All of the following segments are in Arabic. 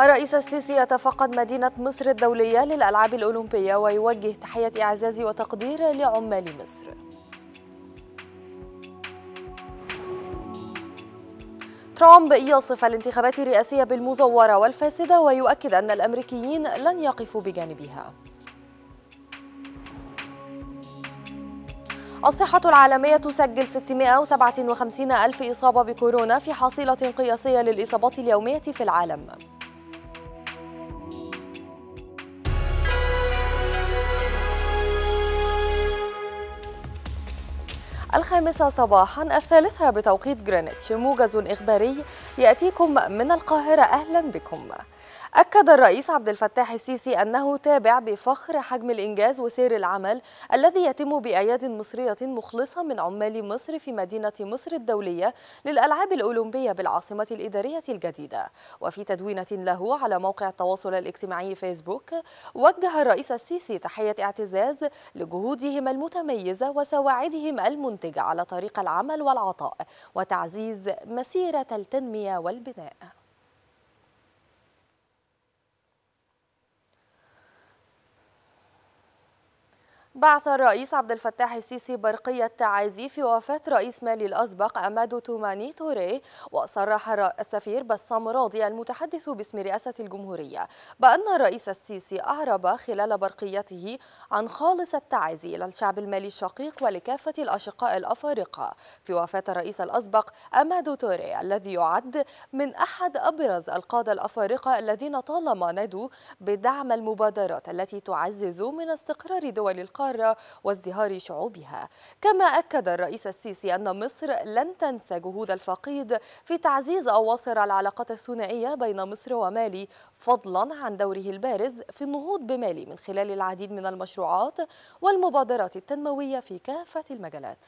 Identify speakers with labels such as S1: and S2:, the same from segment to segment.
S1: الرئيس السيسي يتفقد مدينة مصر الدولية للألعاب الأولمبية ويوجه تحية إعزاز وتقدير لعمال مصر ترامب يصف الانتخابات الرئاسية بالمزورة والفاسدة ويؤكد أن الأمريكيين لن يقفوا بجانبها الصحة العالمية تسجل 657 ألف إصابة بكورونا في حصيلة قياسية للإصابات اليومية في العالم الخامسة صباحا الثالثة بتوقيت جرينتش موجز إخباري يأتيكم من القاهرة أهلا بكم أكد الرئيس عبد الفتاح السيسي أنه تابع بفخر حجم الإنجاز وسير العمل الذي يتم بأياد مصرية مخلصة من عمال مصر في مدينة مصر الدولية للألعاب الأولمبية بالعاصمة الإدارية الجديدة وفي تدوينة له على موقع التواصل الاجتماعي فيسبوك وجه الرئيس السيسي تحية اعتزاز لجهودهم المتميزة وسواعدهم المنتجة المنتج على طريق العمل والعطاء وتعزيز مسيرة التنمية والبناء بعث الرئيس عبد الفتاح السيسي برقية تعازي في وفاة رئيس مالي الأسبق أمادو توماني توري وصرح السفير بسام راضي المتحدث باسم رئاسة الجمهورية بأن الرئيس السيسي أعرب خلال برقيته عن خالص التعازي إلى الشعب المالي الشقيق ولكافة الأشقاء الأفارقة في وفاة الرئيس الأسبق أمادو توري الذي يعد من أحد أبرز القادة الأفارقة الذين طالما نادوا بدعم المبادرات التي تعزز من استقرار دول القادة القارة وازدهار شعوبها كما أكد الرئيس السيسي أن مصر لن تنسى جهود الفقيد في تعزيز أواصر العلاقات الثنائية بين مصر ومالي فضلا عن دوره البارز في النهوض بمالي من خلال العديد من المشروعات والمبادرات التنموية في كافة المجالات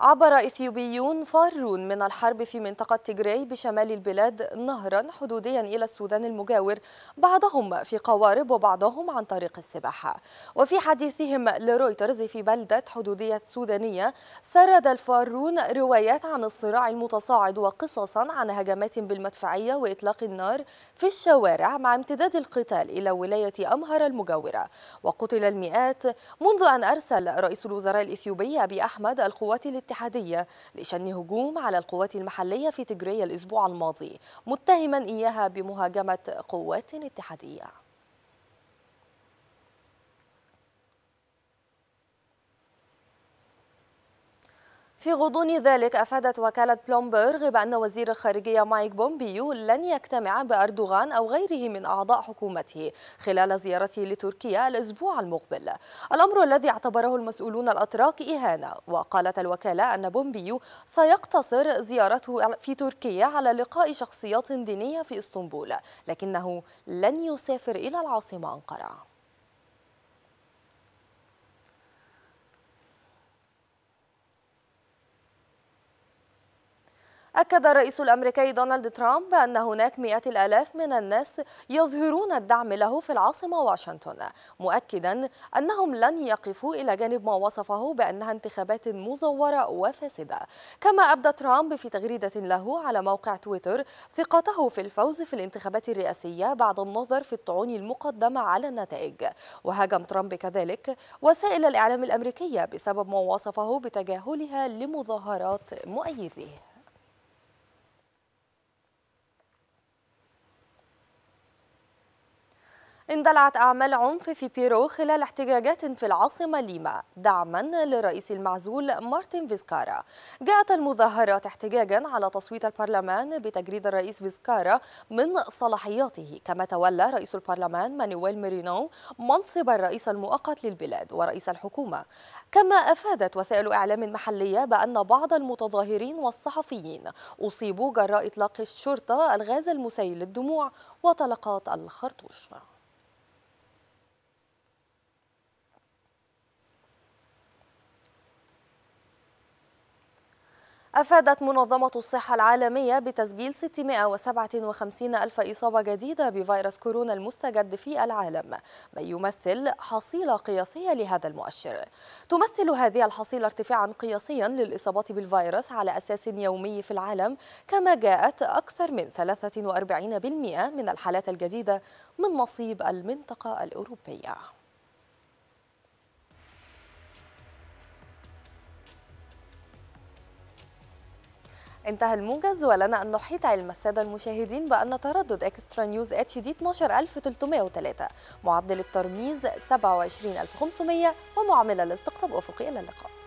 S1: عبر إثيوبيون فارون من الحرب في منطقة تجري بشمال البلاد نهرا حدوديا إلى السودان المجاور بعضهم في قوارب وبعضهم عن طريق السباحة وفي حديثهم لرويترز في بلدة حدودية سودانية سرد الفارون روايات عن الصراع المتصاعد وقصصا عن هجمات بالمدفعية وإطلاق النار في الشوارع مع امتداد القتال إلى ولاية أمهر المجاورة وقتل المئات منذ أن أرسل رئيس الوزراء الإثيوبي أبي أحمد القوات الاتحادية لشن هجوم على القوات المحلية في تجريه الأسبوع الماضي متهما إياها بمهاجمة قوات اتحادية في غضون ذلك أفادت وكالة بلومبرغ بأن وزير الخارجية مايك بومبيو لن يجتمع بأردوغان أو غيره من أعضاء حكومته خلال زيارته لتركيا الأسبوع المقبل الأمر الذي اعتبره المسؤولون الأتراك إهانة وقالت الوكالة أن بومبيو سيقتصر زيارته في تركيا على لقاء شخصيات دينية في إسطنبول لكنه لن يسافر إلى العاصمة أنقرة أكد الرئيس الأمريكي دونالد ترامب أن هناك مئات الآلاف من الناس يظهرون الدعم له في العاصمة واشنطن مؤكدا أنهم لن يقفوا إلى جانب ما وصفه بأنها انتخابات مزورة وفاسدة كما أبدى ترامب في تغريدة له على موقع تويتر ثقته في الفوز في الانتخابات الرئاسية بعد النظر في الطعون المقدمة على النتائج وهاجم ترامب كذلك وسائل الإعلام الأمريكية بسبب ما وصفه بتجاهلها لمظاهرات مؤيديه اندلعت أعمال عنف في بيرو خلال احتجاجات في العاصمة ليما دعما للرئيس المعزول مارتن فيسكارا جاءت المظاهرات احتجاجا على تصويت البرلمان بتجريد الرئيس فيسكارا من صلاحياته كما تولى رئيس البرلمان مانويل ميرينو منصب الرئيس المؤقت للبلاد ورئيس الحكومة كما أفادت وسائل إعلام محلية بأن بعض المتظاهرين والصحفيين أصيبوا جراء إطلاق الشرطة الغاز المسيل للدموع وطلقات الخرطوش أفادت منظمة الصحة العالمية بتسجيل 657 ألف إصابة جديدة بفيروس كورونا المستجد في العالم ما يمثل حصيلة قياسية لهذا المؤشر تمثل هذه الحصيلة ارتفاعا قياسيا للإصابات بالفيروس على أساس يومي في العالم كما جاءت أكثر من 43% من الحالات الجديدة من نصيب المنطقة الأوروبية انتهى الموجز ولنا أن نحيط علم السادة المشاهدين بأن تردد إكسترا نيوز اتش دي 12303 معدل الترميز 27500 ومعاملة الاستقطاب أفقي إلى اللقاء